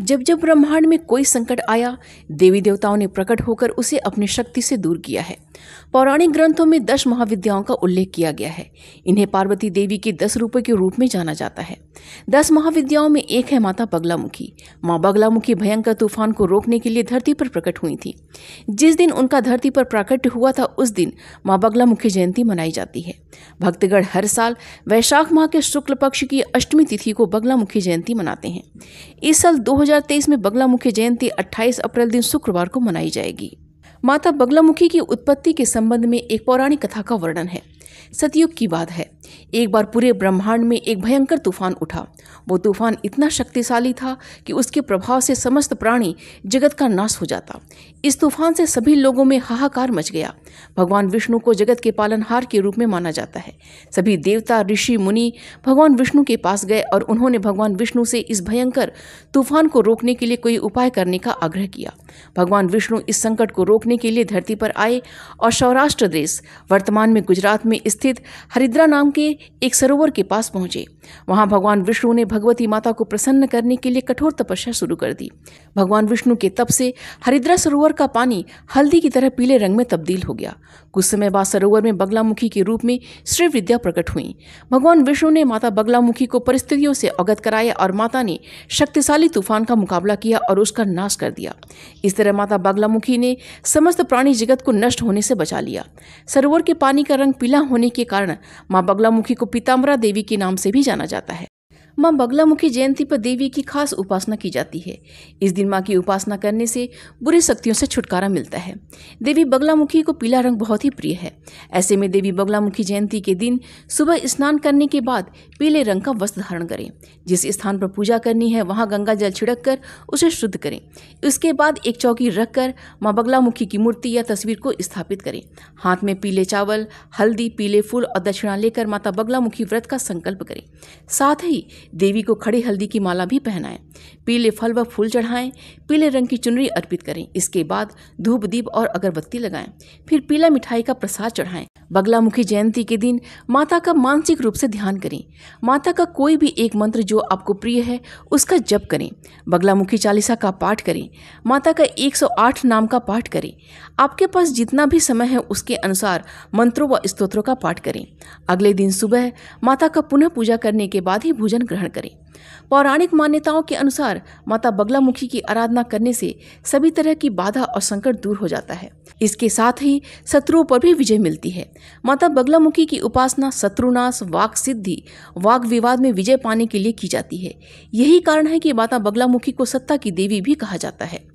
जब जब ब्रह्मांड में कोई संकट आया देवी देवताओं ने प्रकट होकर उसे अपनी शक्ति से दूर किया है पौराणिक ग्रंथों में दस महाविद्याओं का उल्लेख किया गया है इन्हें पार्वती देवी के दस रूपों के रूप में जाना जाता है दस महाविद्याओं में एक है माता बगलामुखी माँ बगलामुखी भयंकर तूफान को रोकने के लिए धरती पर प्रकट हुई थी जिस दिन उनका धरती पर प्राकट हुआ था उस दिन माँ बगलामुखी जयंती मनाई जाती है भक्तगढ़ हर साल वैशाख माह के शुक्ल पक्ष की अष्टमी तिथि को बगलामुखी जयंती मनाते हैं इस साल दो 2023 में बगलामुखी जयंती 28 अप्रैल दिन शुक्रवार को मनाई जाएगी माता बगलामुखी की उत्पत्ति के संबंध में एक पौराणिक कथा का वर्णन है सतयुग की बात है एक बार पूरे ब्रह्मांड में एक भयंकर तूफान उठा वो तूफान इतना शक्तिशाली था कि उसके प्रभाव से समस्त प्राणी जगत का नाश हो जाता इस तूफान से सभी लोगों में हाहाकार मच गया भगवान विष्णु को जगत के पालनहार के रूप में माना जाता है सभी देवता ऋषि मुनि भगवान विष्णु के पास गए और उन्होंने भगवान विष्णु से इस भयंकर तूफान को रोकने के लिए कोई उपाय करने का आग्रह किया भगवान विष्णु इस संकट को रोकने के लिए धरती पर आए और सौराष्ट्र देश वर्तमान में गुजरात में स्थित हरिद्रा नाम के एक सरोवर के पास पहुंचे वहाँ भगवान विष्णु ने भगवती माता को प्रसन्न करने के लिए कठोर तपस्या शुरू कर दी भगवान विष्णु के तप से हरिद्रा सरोवर का पानी हल्दी की तरह पीले रंग में तब्दील हो गया कुछ समय बाद सरोवर में बगलामुखी के रूप में श्री विद्या प्रकट हुई भगवान विष्णु ने माता बगलामुखी को परिस्थितियों से अवगत कराया और माता ने शक्तिशाली तूफान का मुकाबला किया और उसका नाश कर दिया इस तरह माता बगलामुखी ने समस्त प्राणी जगत को नष्ट होने से बचा लिया सरोवर के पानी का रंग पीला होने के कारण माँ बगलामुखी को पीताम्बरा देवी के नाम से भी जाना जाना जाता है माँ बगलामुखी जयंती पर देवी की खास उपासना की जाती है इस दिन माँ की उपासना करने से बुरी शक्तियों से छुटकारा मिलता है देवी बगलामुखी को पीला रंग बहुत ही प्रिय है ऐसे में देवी बगलामुखी जयंती के दिन सुबह स्नान करने के बाद पीले रंग का वस्त्र धारण करें जिस स्थान पर पूजा करनी है वहाँ गंगा जल छिड़क कर उसे शुद्ध करें उसके बाद एक चौकी रख कर माँ बगलामुखी की मूर्ति या तस्वीर को स्थापित करें हाथ में पीले चावल हल्दी पीले फूल और दक्षिणा लेकर माता बगलामुखी व्रत का संकल्प करें साथ ही देवी को खड़े हल्दी की माला भी पहनाएं पीले फल व फूल चढ़ाएं पीले रंग की चुनरी अर्पित करें इसके बाद धूप दीप और अगरबत्ती लगाएं फिर पीला मिठाई का प्रसाद चढ़ाएं बगलामुखी जयंती के दिन माता का मानसिक रूप से ध्यान करें माता का कोई भी एक मंत्र जो आपको प्रिय है उसका जप करें बगलामुखी चालीसा का पाठ करें माता का 108 नाम का पाठ करें आपके पास जितना भी समय है उसके अनुसार मंत्रों व स्त्रोत्रों का पाठ करें अगले दिन सुबह माता का पुनः पूजा करने के बाद ही भोजन ग्रहण करें पौराणिक मान्यताओं के अनुसार माता बगलामुखी की आराधना करने से सभी तरह की बाधा और संकट दूर हो जाता है इसके साथ ही शत्रुओं पर भी विजय मिलती है माता बगलामुखी की उपासना शत्रुनाश वाक सिद्धि वाक विवाद में विजय पाने के लिए की जाती है यही कारण है कि माता बगलामुखी को सत्ता की देवी भी कहा जाता है